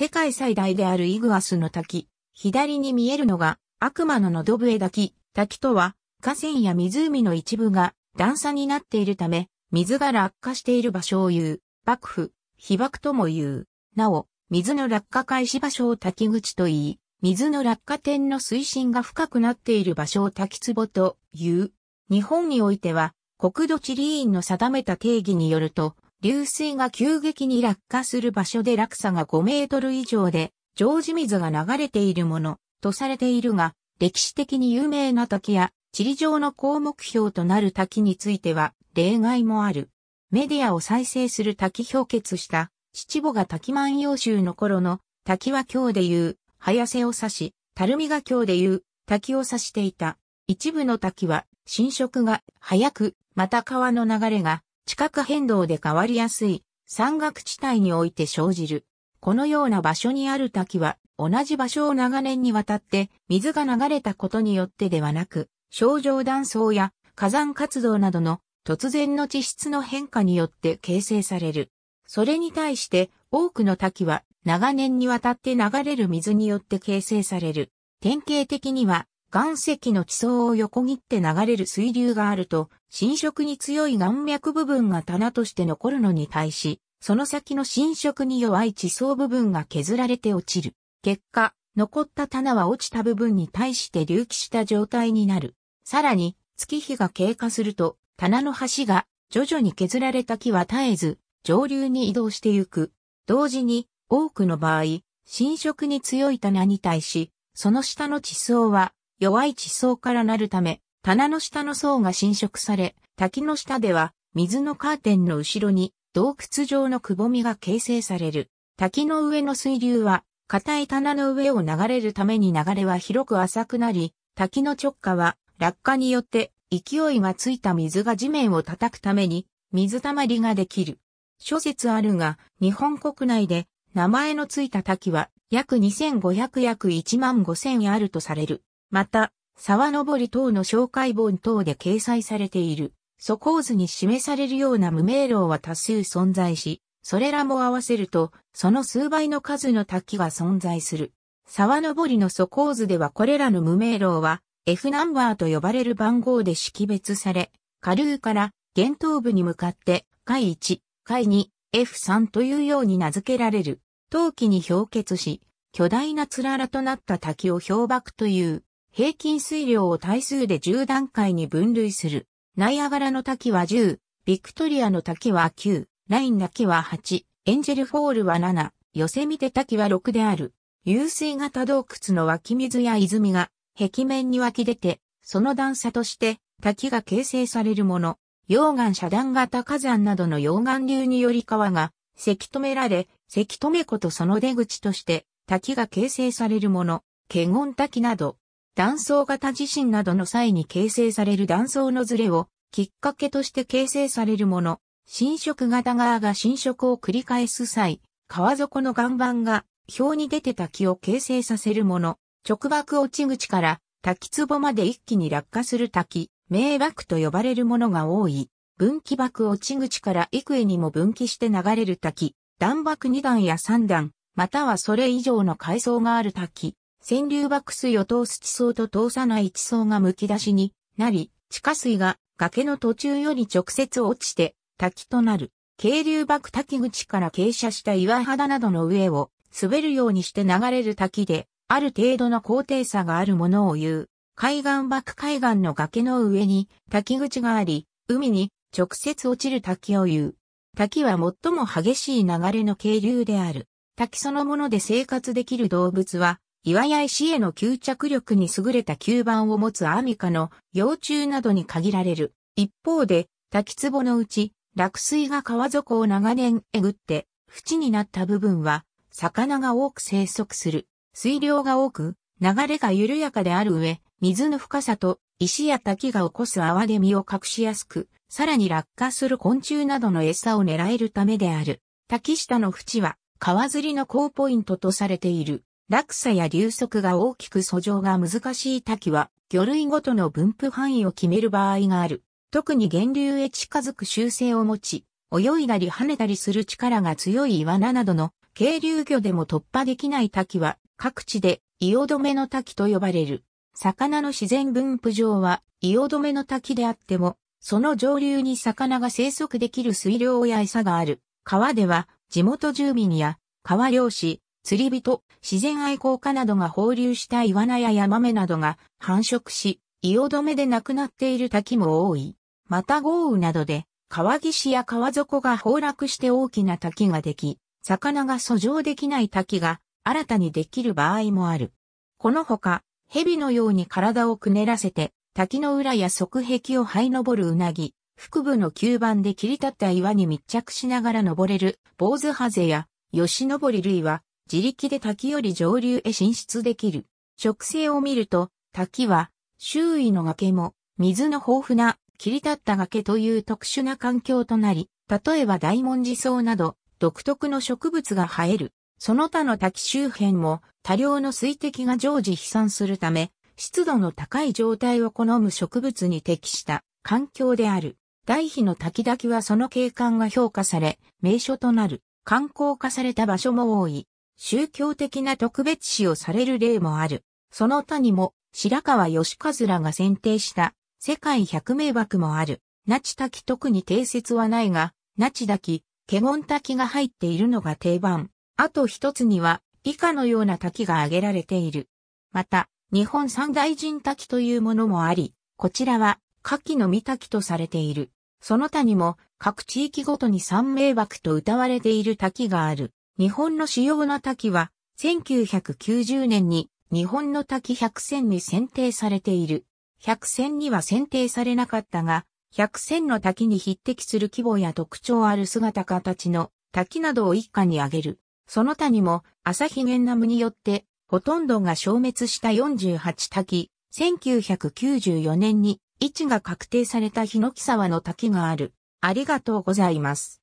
世界最大であるイグアスの滝、左に見えるのが悪魔の喉笛滝、滝とは河川や湖の一部が段差になっているため、水が落下している場所を言う、幕府、被爆とも言う。なお、水の落下開始場所を滝口と言い、水の落下点の水深が深くなっている場所を滝壺と言う。日本においては、国土地理院の定めた定義によると、流水が急激に落下する場所で落差が5メートル以上で、常時水が流れているもの、とされているが、歴史的に有名な滝や、地理上の項目標となる滝については、例外もある。メディアを再生する滝氷結した、七母が滝万葉集の頃の、滝は今日で言う、早瀬を指し、垂水が今日で言う、滝を指していた。一部の滝は、浸食が早く、また川の流れが地殻変動で変わりやすい山岳地帯において生じる。このような場所にある滝は、同じ場所を長年にわたって水が流れたことによってではなく、症状断層や火山活動などの突然の地質の変化によって形成される。それに対して多くの滝は長年にわたって流れる水によって形成される。典型的には岩石の地層を横切って流れる水流があると、浸食に強い岩脈部分が棚として残るのに対し、その先の浸食に弱い地層部分が削られて落ちる。結果、残った棚は落ちた部分に対して隆起した状態になる。さらに、月日が経過すると、棚の端が徐々に削られた木は絶えず、上流に移動してゆく。同時に、多くの場合、侵食に強い棚に対し、その下の地層は弱い地層からなるため、棚の下の層が侵食され、滝の下では水のカーテンの後ろに洞窟状のくぼみが形成される。滝の上の水流は、硬い棚の上を流れるために流れは広く浅くなり、滝の直下は落下によって勢いがついた水が地面を叩くために水たまりができる。諸説あるが、日本国内で名前のついた滝は約2500約1万5000あるとされる。また、沢登り等の紹介本等で掲載されている、素構図に示されるような無名楼は多数存在し、それらも合わせると、その数倍の数の滝が存在する。沢登りの素構図ではこれらの無名楼は、F ナンバーと呼ばれる番号で識別され、下流から源頭部に向かって、階1、階2、F3 というように名付けられる。陶器に氷結し、巨大なつららとなった滝を氷瀑という。平均水量を対数で10段階に分類する。ナイアガラの滝は10、ビクトリアの滝は9、ライン滝は8、エンジェルフォールは7、ヨセミテ滝は6である。湧水型洞窟の湧き水や泉が壁面に湧き出て、その段差として滝が形成されるもの。溶岩遮断型火山などの溶岩流により川がせき止められ、せき止め湖とその出口として滝が形成されるもの。華厳滝など断層型地震などの際に形成される断層のずれをきっかけとして形成されるもの、侵食型側が侵食を繰り返す際、川底の岩盤が表に出て滝を形成させるもの、直爆落ち口から滝壺まで一気に落下する滝、迷惑と呼ばれるものが多い。分岐爆落ち口から幾重にも分岐して流れる滝、断爆2段や3段、またはそれ以上の階層がある滝、川流爆水を通す地層と通さない地層がむき出しになり、地下水が崖の途中より直接落ちて滝となる。渓流爆滝口から傾斜した岩肌などの上を滑るようにして流れる滝で、ある程度の高低差があるものを言う。海岸爆海岸の崖の上に滝口があり、海に直接落ちる滝を言う。滝は最も激しい流れの渓流である。滝そのもので生活できる動物は岩屋石への吸着力に優れた吸盤を持つアミカの幼虫などに限られる。一方で、滝壺のうち、落水が川底を長年えぐって、縁になった部分は、魚が多く生息する。水量が多く、流れが緩やかである上、水の深さと石や滝が起こす泡で身を隠しやすく、さらに落下する昆虫などの餌を狙えるためである。滝下の縁は、川釣りの高ポイントとされている。落差や流速が大きく素上が難しい滝は、魚類ごとの分布範囲を決める場合がある。特に源流へ近づく習性を持ち、泳いだり跳ねたりする力が強いイワナなどの渓流魚でも突破できない滝は、各地でオ止めの滝と呼ばれる。魚の自然分布上はオ止めの滝であっても、その上流に魚が生息できる水量や餌がある。川では地元住民や川漁師、釣り人、自然愛好家などが放流したイワナやヤマメなどが繁殖し、硫黄止めで亡くなっている滝も多い。また豪雨などで、川岸や川底が崩落して大きな滝ができ、魚が遡上できない滝が新たにできる場合もある。このほか、蛇のように体をくねらせて、滝の裏や側壁を這い登るうなぎ、腹部の吸盤で切り立った岩に密着しながら登れる、坊主ハゼや、吉登り類は、自力で滝より上流へ進出できる。植生を見ると、滝は、周囲の崖も、水の豊富な、切り立った崖という特殊な環境となり、例えば大文字草など、独特の植物が生える。その他の滝周辺も、多量の水滴が常時飛散するため、湿度の高い状態を好む植物に適した環境である。大肥の滝滝はその景観が評価され、名所となる。観光化された場所も多い。宗教的な特別視をされる例もある。その他にも、白川義和らが選定した世界百名瀑もある。那智滝特に定説はないが、那智滝、華厳滝が入っているのが定番。あと一つには、以下のような滝が挙げられている。また、日本三大神滝というものもあり、こちらは、夏季の御滝とされている。その他にも、各地域ごとに三名瀑と歌われている滝がある。日本の主要な滝は、1990年に日本の滝100選に選定されている。100選には選定されなかったが、100選の滝に匹敵する規模や特徴ある姿形の滝などを一家に挙げる。その他にも、朝日源南によって、ほとんどが消滅した48滝、1994年に位置が確定された日の木沢の滝がある。ありがとうございます。